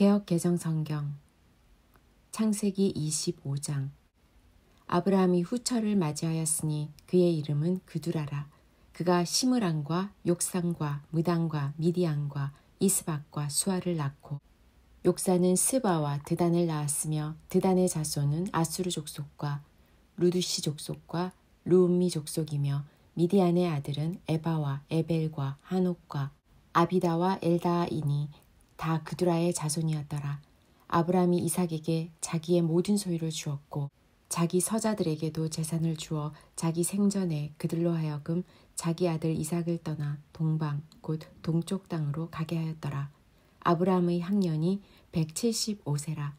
개혁개정성경 창세기 25장 아브라함이 후처를 맞이하였으니 그의 이름은 그두라라. 그가 시므랑과 욕상과 무당과 미디안과 이스박과 수아를 낳고 욕사는 스바와 드단을 낳았으며 드단의 자손은 아수르 족속과 루두시 족속과 루음미 족속이며 미디안의 아들은 에바와 에벨과 한옥과 아비다와 엘다이니 다 그드라의 자손이었더라. 아브라함이 이삭에게 자기의 모든 소유를 주었고 자기 서자들에게도 재산을 주어 자기 생전에 그들로 하여금 자기 아들 이삭을 떠나 동방 곧 동쪽 땅으로 가게 하였더라. 아브라함의 학년이 175세라.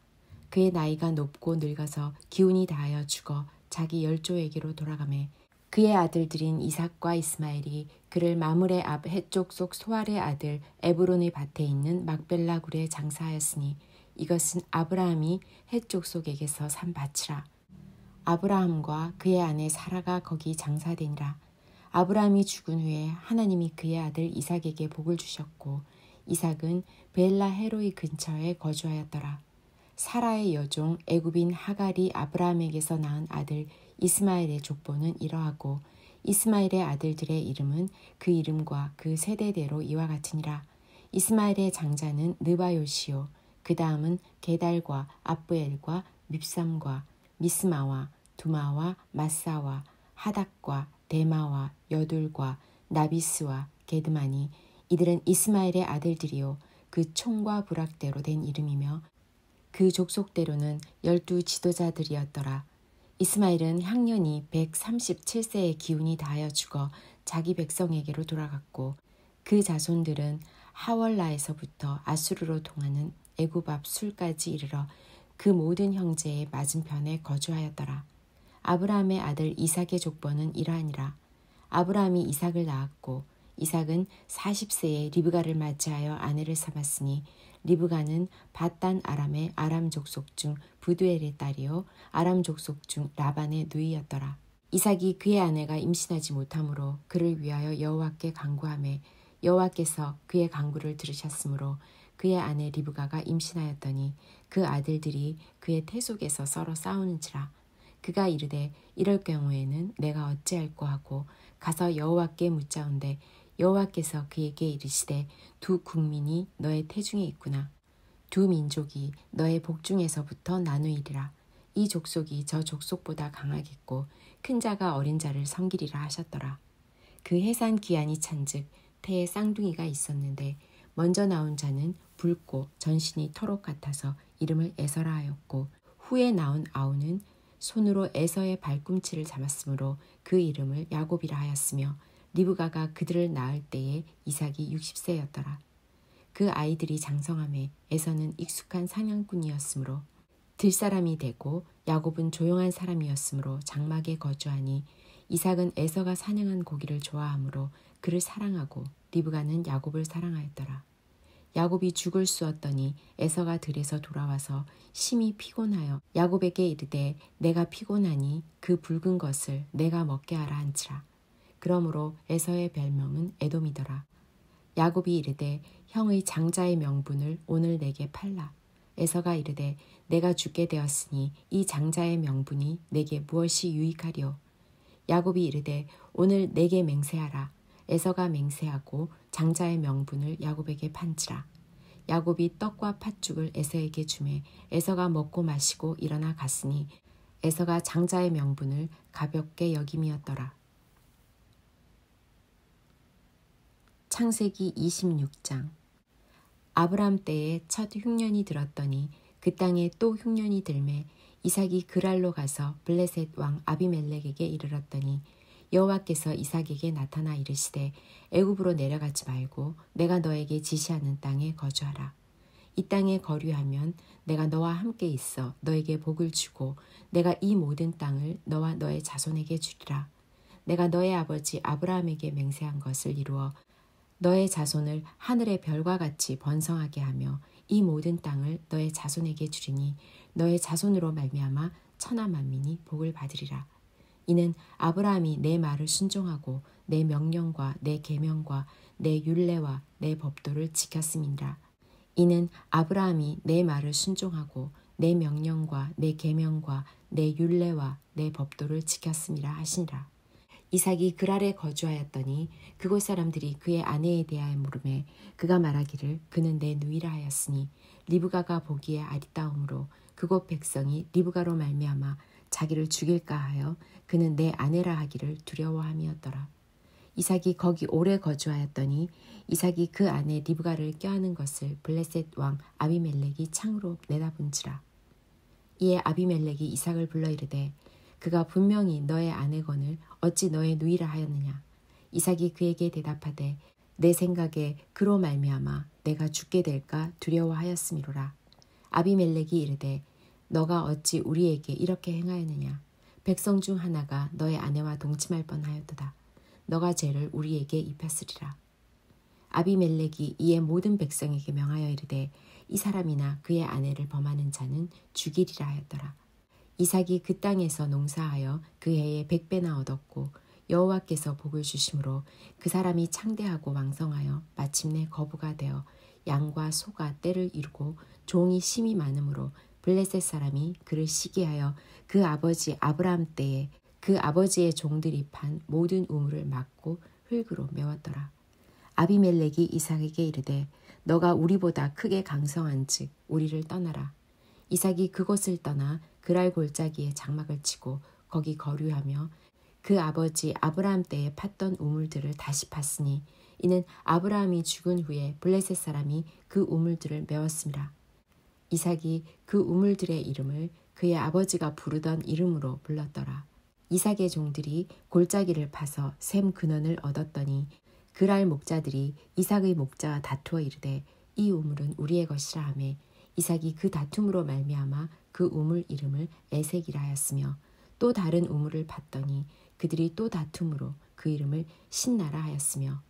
그의 나이가 높고 늙어서 기운이 다하여 죽어 자기 열조에게로 돌아가매 그의 아들들인 이삭과 이스마엘이 그를 마물의 앞 해쪽 속 소알의 아들 에브론의 밭에 있는 막벨라 굴에 장사하였으니 이것은 아브라함이 해쪽 속에게서 산 밭이라. 아브라함과 그의 아내 사라가 거기 장사되니라. 아브라함이 죽은 후에 하나님이 그의 아들 이삭에게 복을 주셨고 이삭은 벨라 헤로이 근처에 거주하였더라. 사라의 여종 애굽인 하갈이 아브라함에게서 낳은 아들 이스마엘의 족보는 이러하고 이스마엘의 아들들의 이름은 그 이름과 그 세대대로 이와 같으니라. 이스마엘의 장자는 느바요시요 그 다음은 게달과 아브엘과 밉삼과 미스마와 두마와 마사와 하닥과 데마와 여둘과 나비스와 게드마니 이들은 이스마엘의 아들들이요 그 총과 부락대로 된 이름이며 그 족속대로는 열두 지도자들이었더라. 이스마엘은 향년이 137세의 기운이 다하여 죽어 자기 백성에게로 돌아갔고 그 자손들은 하월라에서부터 아수르로 통하는 애굽 앞 술까지 이르러 그 모든 형제의 맞은편에 거주하였더라. 아브라함의 아들 이삭의 족보는 이러하니라. 아브라함이 이삭을 낳았고 이삭은 40세에 리브가를 맞이하여 아내를 삼았으니 리브가는 바딴 아람의 아람 족속 중 부두엘의 딸이요 아람 족속 중 라반의 누이였더라. 이삭이 그의 아내가 임신하지 못하므로 그를 위하여 여호와께 간구함에 여호와께서 그의 간구를 들으셨으므로 그의 아내 리브가가 임신하였더니 그 아들들이 그의 태 속에서 서로 싸우는지라 그가 이르되 이럴 경우에는 내가 어찌할꼬 하고 가서 여호와께 묻자온데 여호와께서 그에게 이르시되 두 국민이 너의 태중에 있구나. 두 민족이 너의 복중에서부터 나누이리라. 이 족속이 저 족속보다 강하겠고 큰 자가 어린 자를 섬기리라 하셨더라. 그 해산 기한이 찬즉 태에 쌍둥이가 있었는데 먼저 나온 자는 붉고 전신이 터록 같아서 이름을 에서라 하였고 후에 나온 아우는 손으로 에서의 발꿈치를 잡았으므로 그 이름을 야곱이라 하였으며 리브가가 그들을 낳을 때에 이삭이 60세였더라. 그 아이들이 장성함에 에서는 익숙한 사냥꾼이었으므로 들사람이 되고 야곱은 조용한 사람이었으므로 장막에 거주하니 이삭은 에서가 사냥한 고기를 좋아하므로 그를 사랑하고 리브가는 야곱을 사랑하였더라. 야곱이 죽을 수었더니 에서가 들에서 돌아와서 심히 피곤하여 야곱에게 이르되 내가 피곤하니 그 붉은 것을 내가 먹게 하라 한지라. 그러므로 에서의 별명은 에돔이더라. 야곱이 이르되 형의 장자의 명분을 오늘 내게 팔라. 에서가 이르되 내가 죽게 되었으니 이 장자의 명분이 내게 무엇이 유익하려 야곱이 이르되 오늘 내게 맹세하라. 에서가 맹세하고 장자의 명분을 야곱에게 판지라. 야곱이 떡과 팥죽을 에서에게 주매 에서가 먹고 마시고 일어나 갔으니 에서가 장자의 명분을 가볍게 여김이었더라. 창세기 26장 아브람 때에 첫 흉년이 들었더니 그 땅에 또 흉년이 들매 이삭이 그랄로 가서 블레셋 왕 아비멜렉에게 이르렀더니 여호와께서 이삭에게 나타나 이르시되 애굽으로 내려가지 말고 내가 너에게 지시하는 땅에 거주하라 이 땅에 거류하면 내가 너와 함께 있어 너에게 복을 주고 내가 이 모든 땅을 너와 너의 자손에게 주리라 내가 너의 아버지 아브라함에게 맹세한 것을 이루어 너의 자손을 하늘의 별과 같이 번성하게 하며 이 모든 땅을 너의 자손에게 주리니 너의 자손으로 말미암아 천하 만민이 복을 받으리라. 이는 아브라함이 내 말을 순종하고 내 명령과 내 계명과 내 율례와 내 법도를 지켰음이라. 이는 아브라함이 내 말을 순종하고 내 명령과 내 계명과 내 율례와 내 법도를 지켰음이라 하시니라. 이삭이 그랄에 거주하였더니 그곳 사람들이 그의 아내에 대하여 물음에 그가 말하기를 그는 내 누이라 하였으니 리브가가 보기에 아리따움으로 그곳 백성이 리브가로 말미암아 자기를 죽일까 하여 그는 내 아내라 하기를 두려워함이었더라. 이삭이 거기 오래 거주하였더니 이삭이 그 아내 리브가를 껴안은 것을 블레셋 왕 아비멜렉이 창으로 내다본지라. 이에 아비멜렉이 이삭을 불러 이르되 그가 분명히 너의 아내건을 어찌 너의 누이라 하였느냐 이삭이 그에게 대답하되 내 생각에 그로 말미암아 내가 죽게 될까 두려워하였음이로라 아비멜렉이 이르되 너가 어찌 우리에게 이렇게 행하였느냐 백성 중 하나가 너의 아내와 동침할 뻔하였도다 너가 죄를 우리에게 입혔으리라 아비멜렉이 이에 모든 백성에게 명하여 이르되 이 사람이나 그의 아내를 범하는 자는 죽이리라 하였더라 이삭이 그 땅에서 농사하여 그 해에 백배나 얻었고 여호와께서 복을 주심으로 그 사람이 창대하고 왕성하여 마침내 거부가 되어 양과 소가 때를 이루고 종이 심이 많으므로 블레셋 사람이 그를 시기하여 그 아버지 아브라함 때에 그 아버지의 종들이 판 모든 우물을 막고 흙으로 메웠더라. 아비멜렉이 이삭에게 이르되 너가 우리보다 크게 강성한 즉 우리를 떠나라. 이삭이 그곳을 떠나 그랄 골짜기에 장막을 치고 거기 거류하며 그 아버지 아브라함 때에 팠던 우물들을 다시 팠으니 이는 아브라함이 죽은 후에 블레셋 사람이 그 우물들을 메웠습니다. 이삭이 그 우물들의 이름을 그의 아버지가 부르던 이름으로 불렀더라. 이삭의 종들이 골짜기를 파서 샘 근원을 얻었더니 그랄 목자들이 이삭의 목자와 다투어 이르되 이 우물은 우리의 것이라 하매 이삭이 그 다툼으로 말미암아 그 우물 이름을 에색이라 하였으며 또 다른 우물을 봤더니 그들이 또 다툼으로 그 이름을 신나라 하였으며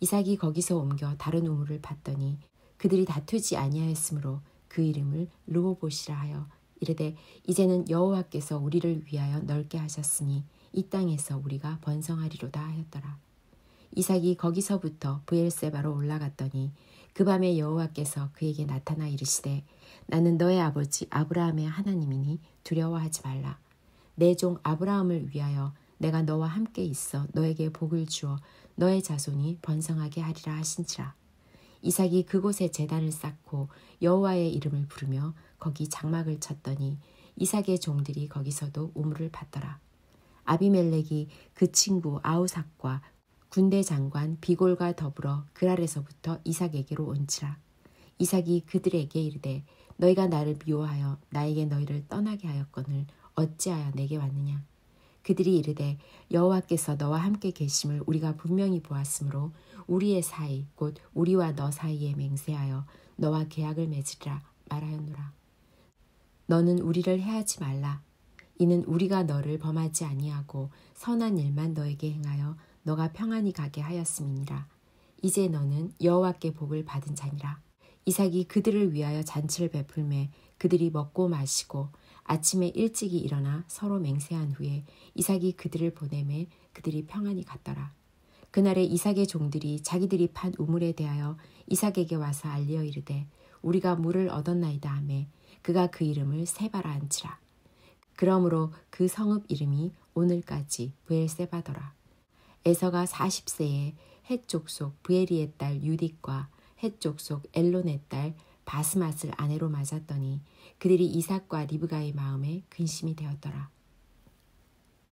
이삭이 거기서 옮겨 다른 우물을 봤더니 그들이 다투지 아니하였으므로 그 이름을 르오봇이라 하여 이르되 이제는 여호와께서 우리를 위하여 넓게 하셨으니 이 땅에서 우리가 번성하리로다 하였더라. 이삭이 거기서부터 부엘세바로 올라갔더니 그 밤에 여호와께서 그에게 나타나 이르시되 나는 너의 아버지 아브라함의 하나님이니 두려워하지 말라. 내 종 아브라함을 위하여 내가 너와 함께 있어 너에게 복을 주어 너의 자손이 번성하게 하리라 하신지라. 이삭이 그곳에 제단을 쌓고 여호와의 이름을 부르며 거기 장막을 쳤더니 이삭의 종들이 거기서도 우물을 받더라. 아비멜렉이 그 친구 아우삭과 군대 장관 비골과 더불어 그랄에서부터 이삭에게로 온지라 이삭이 그들에게 이르되 너희가 나를 미워하여 나에게 너희를 떠나게 하였거늘 어찌하여 내게 왔느냐. 그들이 이르되 여호와께서 너와 함께 계심을 우리가 분명히 보았으므로 우리의 사이 곧 우리와 너 사이에 맹세하여 너와 계약을 맺으리라 말하였노라. 너는 우리를 해하지 말라. 이는 우리가 너를 범하지 아니하고 선한 일만 너에게 행하여 너가 평안히 가게 하였음이니라. 이제 너는 여호와께 복을 받은 자니라. 이삭이 그들을 위하여 잔치를 베풀매 그들이 먹고 마시고 아침에 일찍이 일어나 서로 맹세한 후에 이삭이 그들을 보내매 그들이 평안히 갔더라. 그날에 이삭의 종들이 자기들이 판 우물에 대하여 이삭에게 와서 알리어 이르되 우리가 물을 얻었나이다 하매 그가 그 이름을 세바라 한지라 그러므로 그 성읍 이름이 오늘까지 부엘세바더라. 에서가 40세에 헷족 속 부에리의 딸 유딕과 헷족 속 엘론의 딸 바스맛을 아내로 맞았더니 그들이 이삭과 리브가의 마음에 근심이 되었더라.